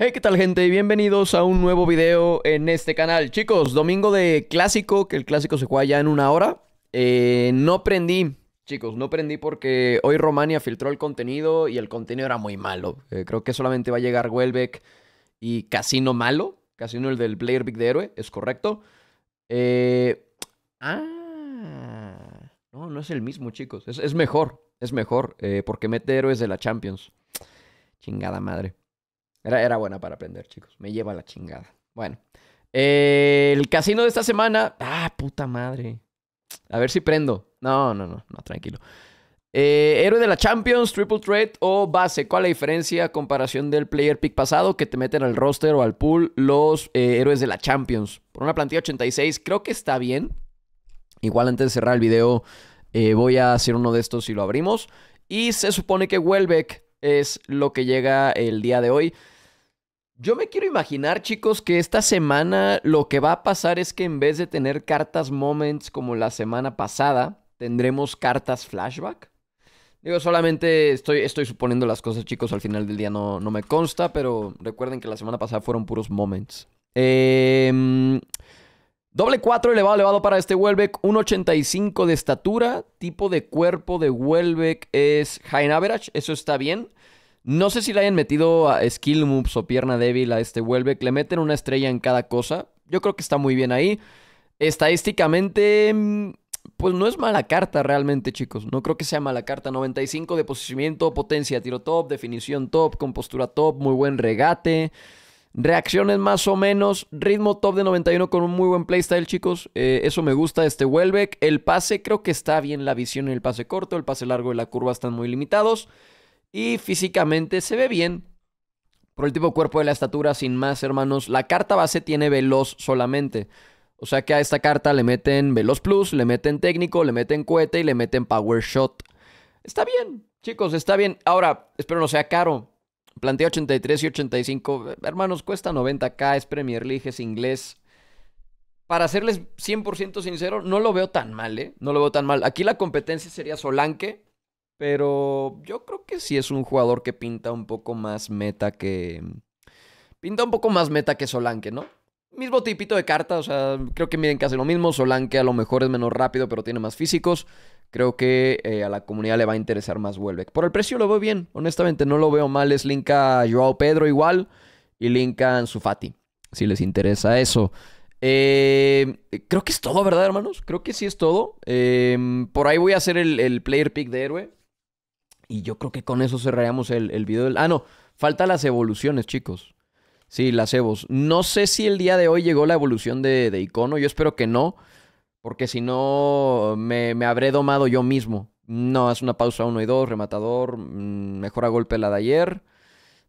Hey, ¿qué tal gente? Bienvenidos a un nuevo video en este canal. Chicos, domingo de clásico, que el clásico se juega ya en una hora. Eh, no prendí, chicos, no prendí porque hoy Romania filtró el contenido y el contenido era muy malo. Eh, creo que solamente va a llegar Welbeck y Casino Malo. Casino el del Player Big de Héroe, es correcto. Eh, ah, no, no es el mismo, chicos. Es, es mejor, es mejor, porque mete héroes de la Champions. Chingada madre. Era, buena para aprender, chicos. Me lleva la chingada. Bueno. Eh, el casino de esta semana. Ah, puta madre. A ver si prendo. No, no, no, no, tranquilo. Eh, héroe de la Champions, Triple Threat o base. ¿Cuál es la diferencia a comparación del player pick pasado que te meten al roster o al pool los eh, héroes de la Champions? Por una plantilla 86, creo que está bien. Igual antes de cerrar el video, voy a hacer uno de estos si lo abrimos. Y se supone que Welbeck es lo que llega el día de hoy. Yo me quiero imaginar, chicos, que esta semana lo que va a pasar es que en vez de tener cartas moments como la semana pasada, tendremos cartas flashback. Digo, solamente estoy, estoy suponiendo las cosas, chicos. Al final del día no, no me consta, pero recuerden que la semana pasada fueron puros moments. Eh, Doble 4 elevado elevado para este un 1.85 de estatura, tipo de cuerpo de Huelbeck es high average, eso está bien. No sé si le hayan metido a skill moves o pierna débil a este Huelbeck, le meten una estrella en cada cosa. Yo creo que está muy bien ahí. Estadísticamente mm, pues no es mala carta realmente, chicos. No creo que sea mala carta. 95 de posicionamiento, potencia, tiro top, definición top, compostura top, muy buen regate. Reacciones más o menos. Ritmo top de 91 con un muy buen playstyle, chicos. Eh, eso me gusta este Welbeck. El pase, creo que está bien la visión en el pase corto. El pase largo y la curva están muy limitados. Y físicamente se ve bien. Por el tipo de cuerpo de la estatura, sin más, hermanos. La carta base tiene veloz solamente. O sea que a esta carta le meten veloz plus, le meten técnico, le meten cohete y le meten power shot. Está bien, chicos, está bien. Ahora, espero no sea caro. Plantea 83 y 85. Hermanos, cuesta 90k, es Premier League, es inglés. Para serles 100% sincero, no lo veo tan mal, ¿eh? No lo veo tan mal. Aquí la competencia sería Solanke, pero yo creo que sí es un jugador que pinta un poco más meta que... Pinta un poco más meta que Solanke, ¿no? Mismo tipito de carta, o sea, creo que miren que hace lo mismo. Solanke a lo mejor es menos rápido, pero tiene más físicos creo que eh, a la comunidad le va a interesar más Vuelve Por el precio lo veo bien, honestamente, no lo veo mal. Es Linka Joao Pedro igual y Linka Sufati, si les interesa eso. Em, creo que es todo, ¿verdad, hermanos? Creo que sí es todo. Em, por ahí voy a hacer el, player pick de héroe. Y yo creo que con eso cerraríamos el, el video del... Ah, no, falta las evoluciones, chicos. Sí, las Evos. No sé si el día de hoy llegó la evolución de, de icono. Yo espero que no porque si no me, habré domado yo mismo. No, es una pausa uno y dos rematador, mm, mejora golpe la de ayer.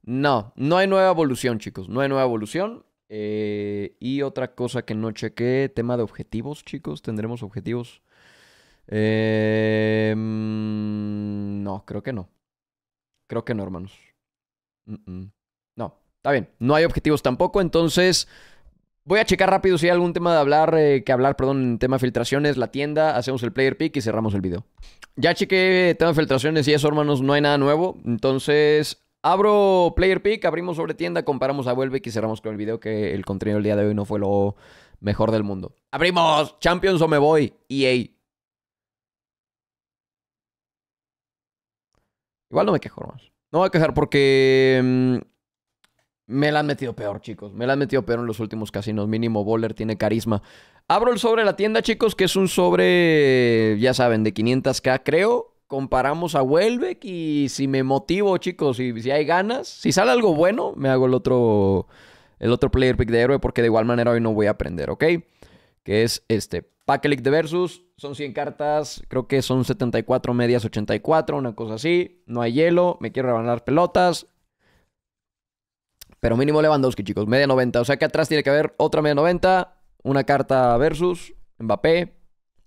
No, no hay nueva evolución, chicos, no hay nueva evolución. Eh, y otra cosa que no chequé, tema de objetivos, chicos, tendremos objetivos. Eh, mm, no, creo que no. Creo que no, hermanos. Mm, no, está bien, no hay objetivos tampoco, entonces Voy a checar rápido si hay algún tema de hablar, eh, que hablar, perdón, en tema de filtraciones, la tienda, hacemos el player pick y cerramos el video. Ya chequé tema de filtraciones y eso, hermanos, no hay nada nuevo. Entonces, abro player pick, abrimos sobre tienda, comparamos a Vuelve y cerramos con el video que el contenido del día de hoy no fue lo mejor del mundo. ¡Abrimos! Champions o me voy, EA. Igual no me quejo, hermanos. No voy a quejar porque... Mm, me la han metido peor, chicos. Me la han metido peor en los últimos casinos. Mínimo Bowler tiene carisma. Abro el sobre de la tienda, chicos, que es un sobre, ya saben, de 500k, creo. Comparamos a Welbeck y si me motivo, chicos, y si hay ganas, si sale algo bueno, me hago el otro, el otro player pick de héroe, porque de igual manera hoy no voy a aprender, ¿ok? Que es este, pack de Versus. Son 100 cartas, creo que son 74 medias, 84, una cosa así. No hay hielo, me quiero rebanar pelotas. Pero mínimo Lewandowski, chicos, media 90. O sea que atrás tiene que haber otra media 90, una carta versus, Mbappé,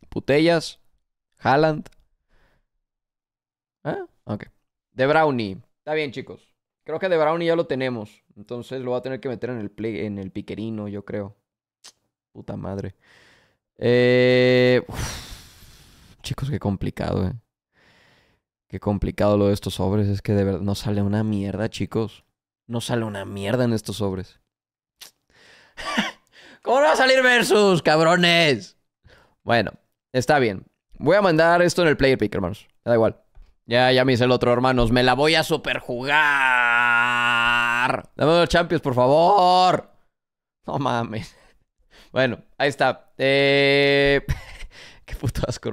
Putellas, Haaland. ¿Eh? Ok. De Brownie. Está bien, chicos. Creo que de Brownie ya lo tenemos. Entonces lo va a tener que meter en el, en el piquerino, yo creo. Puta madre. Eh, chicos, qué complicado, eh. Qué complicado lo de estos sobres. Es que de verdad no sale una mierda, chicos no sale una mierda en estos sobres. ¿Cómo va a salir versus, cabrones? Bueno, está bien. Voy a mandar esto en el player pick, hermanos. Da igual. Ya, ya me hice el otro, hermanos. Me la voy a superjugar. Dame los champions, por favor. No mames. Bueno, ahí está. Eh... Qué puto asco,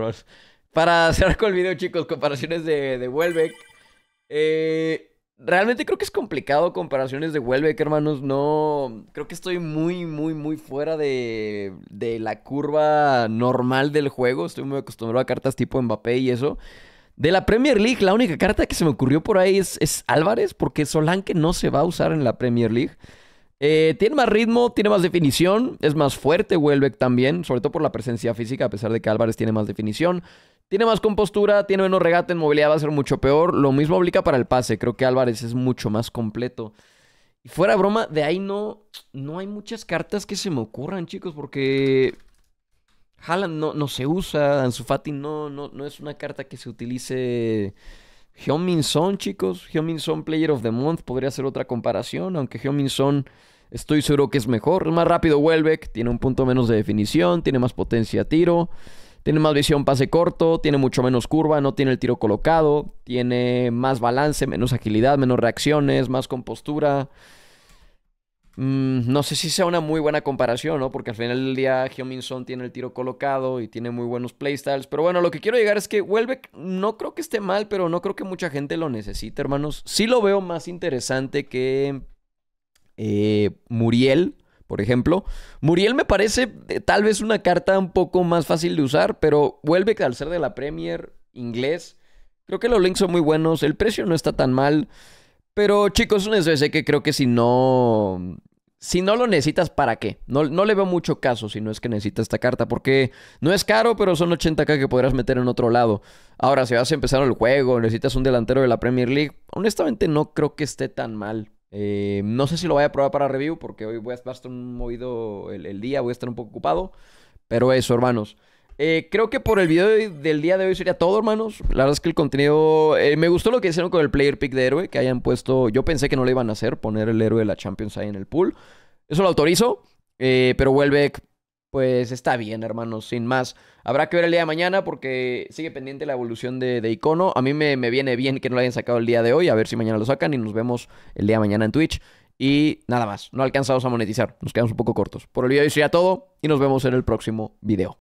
Para cerrar con el video, chicos, comparaciones de, de Welbeck. Eh... Realmente creo que es complicado comparaciones de Welbeck, hermanos. No. Creo que estoy muy, muy, muy fuera de, de la curva normal del juego. Estoy muy acostumbrado a cartas tipo Mbappé y eso. De la Premier League, la única carta que se me ocurrió por ahí es, Álvarez, porque Solanke no se va a usar en la Premier League. Eh, tiene más ritmo, tiene más definición, es más fuerte Welbeck también, sobre todo por la presencia física, a pesar de que Álvarez tiene más definición. Tiene más compostura, tiene menos regate, en movilidad va a ser mucho peor. Lo mismo aplica para el pase. Creo que Álvarez es mucho más completo. Y fuera broma, de ahí no, no hay muchas cartas que se me ocurran, chicos, porque Haaland no, no se usa, Ansu no, no, no es una carta que se utilice. heung Son, chicos, heung Player of the Month podría ser otra comparación, aunque heung Son estoy seguro que es mejor, es más rápido Welbeck, tiene un punto menos de definición, tiene más potencia a tiro. Tiene más visión pase corto, tiene mucho menos curva, no tiene el tiro colocado, tiene más balance, menos agilidad, menos reacciones, más compostura. Mm, no sé si sea una muy buena comparación, ¿no? Porque al final del día Hyominson tiene el tiro colocado y tiene muy buenos playstyles. Pero bueno, lo que quiero llegar es que vuelve... no creo que esté mal, pero no creo que mucha gente lo necesite, hermanos. Sí lo veo más interesante que eh, Muriel por ejemplo. Muriel me parece eh, tal vez una carta un poco más fácil de usar, pero vuelve al ser de la Premier inglés, creo que los links son muy buenos, el precio no está tan mal, pero chicos, un SBC que creo que si no... Si no lo necesitas, ¿para qué? No, no le veo mucho caso si no es que necesitas esta carta, porque no es caro, pero son 80k que podrás meter en otro lado. Ahora, si vas a empezar el juego, necesitas un delantero de la Premier League, honestamente no creo que esté tan mal eh, no sé si lo voy a probar para review porque hoy voy a estar un movido el, día, voy a estar un poco ocupado. Pero eso, hermanos. Eh, creo que por el video del día de hoy sería todo, hermanos. La verdad es que el contenido... Eh, me gustó lo que hicieron con el player pick de héroe, que hayan puesto... Yo pensé que no le iban a hacer, poner el héroe de la Champions ahí en el pool. Eso lo autorizo, pero vuelve pues está bien, hermanos, sin más. Habrá que ver el día de mañana porque sigue pendiente la evolución de, Icono. A mí me, viene bien que no lo hayan sacado el día de hoy, a ver si mañana lo sacan y nos vemos el día de mañana en Twitch. Y nada más, no alcanzamos a monetizar, nos quedamos un poco cortos. Por el día de hoy sería todo y nos vemos en el próximo video.